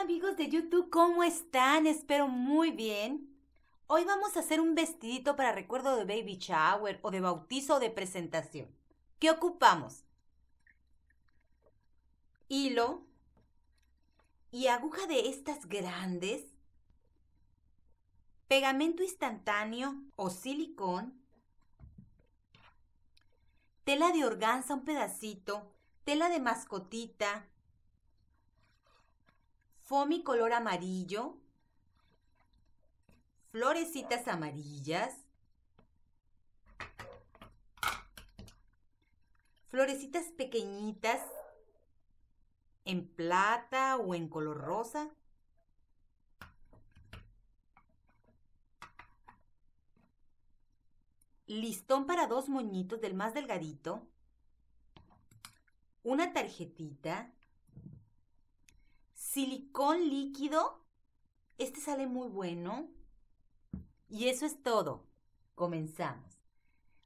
amigos de YouTube, ¿cómo están? Espero muy bien. Hoy vamos a hacer un vestidito para recuerdo de baby shower o de bautizo o de presentación. ¿Qué ocupamos? Hilo y aguja de estas grandes, pegamento instantáneo o silicón, tela de organza un pedacito, tela de mascotita, Fomi color amarillo, florecitas amarillas, florecitas pequeñitas en plata o en color rosa. Listón para dos moñitos del más delgadito. Una tarjetita silicón líquido. Este sale muy bueno. Y eso es todo. Comenzamos.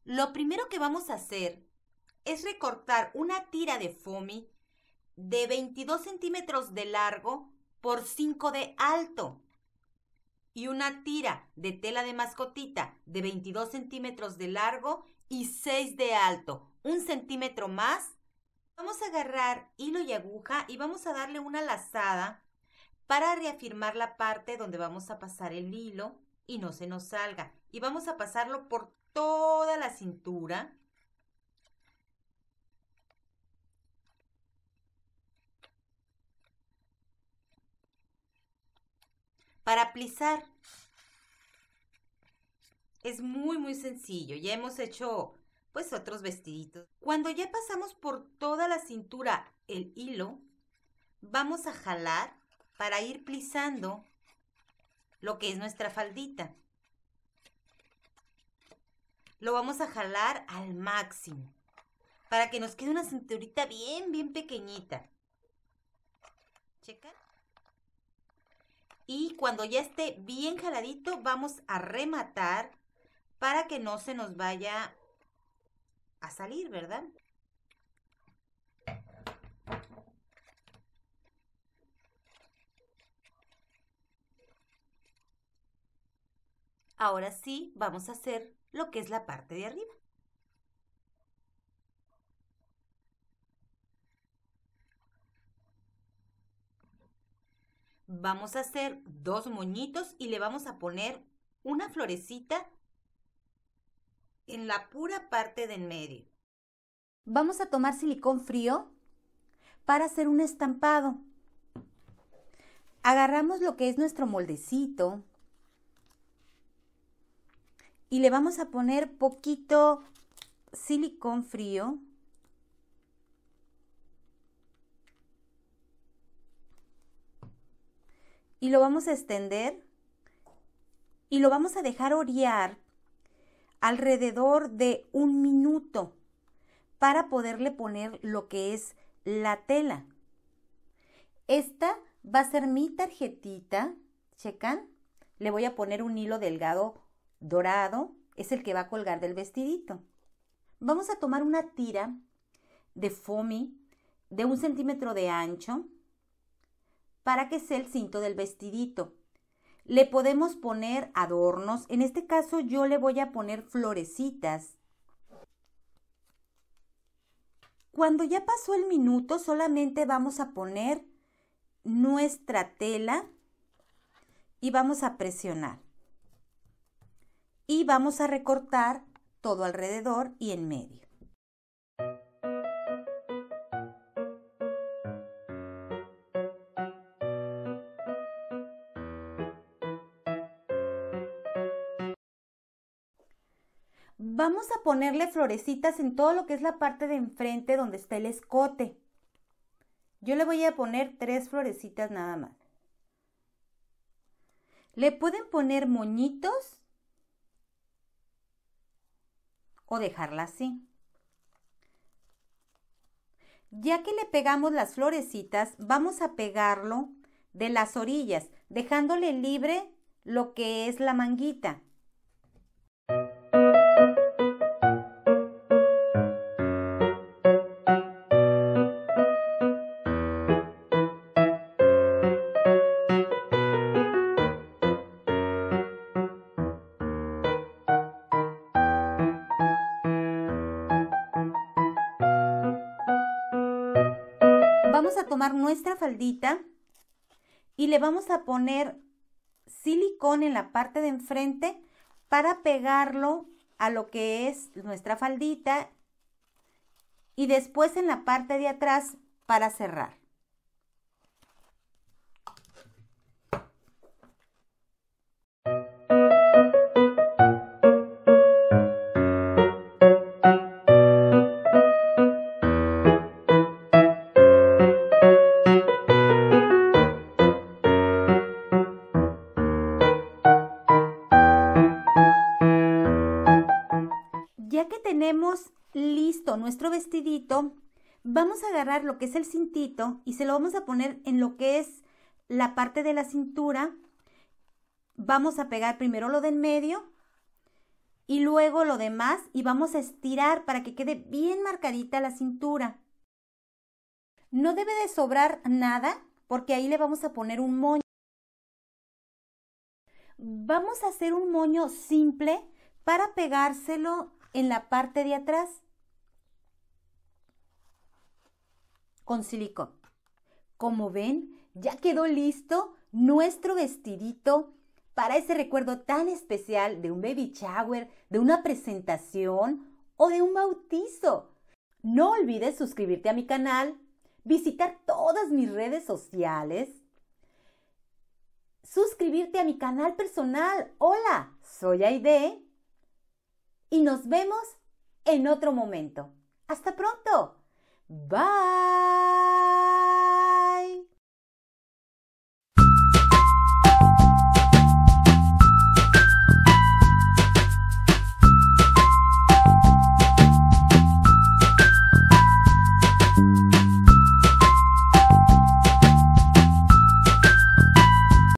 Lo primero que vamos a hacer es recortar una tira de foamy de 22 centímetros de largo por 5 de alto y una tira de tela de mascotita de 22 centímetros de largo y 6 de alto, un centímetro más Vamos a agarrar hilo y aguja y vamos a darle una lazada para reafirmar la parte donde vamos a pasar el hilo y no se nos salga. Y vamos a pasarlo por toda la cintura. Para plisar. Es muy, muy sencillo. Ya hemos hecho pues otros vestiditos. Cuando ya pasamos por toda la cintura el hilo, vamos a jalar para ir plisando lo que es nuestra faldita. Lo vamos a jalar al máximo para que nos quede una cinturita bien, bien pequeñita. Checa. Y cuando ya esté bien jaladito, vamos a rematar para que no se nos vaya a salir, ¿verdad? Ahora sí, vamos a hacer lo que es la parte de arriba. Vamos a hacer dos moñitos y le vamos a poner una florecita en la pura parte del medio. Vamos a tomar silicón frío para hacer un estampado. Agarramos lo que es nuestro moldecito y le vamos a poner poquito silicón frío. Y lo vamos a extender y lo vamos a dejar orear alrededor de un minuto para poderle poner lo que es la tela. Esta va a ser mi tarjetita, checan, le voy a poner un hilo delgado dorado, es el que va a colgar del vestidito. Vamos a tomar una tira de foamy de un centímetro de ancho para que sea el cinto del vestidito. Le podemos poner adornos. En este caso yo le voy a poner florecitas. Cuando ya pasó el minuto solamente vamos a poner nuestra tela y vamos a presionar. Y vamos a recortar todo alrededor y en medio. vamos a ponerle florecitas en todo lo que es la parte de enfrente donde está el escote. Yo le voy a poner tres florecitas nada más. Le pueden poner moñitos o dejarla así. Ya que le pegamos las florecitas, vamos a pegarlo de las orillas, dejándole libre lo que es la manguita. Vamos a tomar nuestra faldita y le vamos a poner silicón en la parte de enfrente para pegarlo a lo que es nuestra faldita y después en la parte de atrás para cerrar. ya que tenemos listo nuestro vestidito, vamos a agarrar lo que es el cintito y se lo vamos a poner en lo que es la parte de la cintura. Vamos a pegar primero lo de en medio y luego lo demás y vamos a estirar para que quede bien marcadita la cintura. No debe de sobrar nada porque ahí le vamos a poner un moño. Vamos a hacer un moño simple para pegárselo en la parte de atrás con silicón. Como ven, ya quedó listo nuestro vestidito para ese recuerdo tan especial de un baby shower, de una presentación o de un bautizo. No olvides suscribirte a mi canal, visitar todas mis redes sociales, suscribirte a mi canal personal. Hola, soy Aide y nos vemos en otro momento. Hasta pronto. Bye.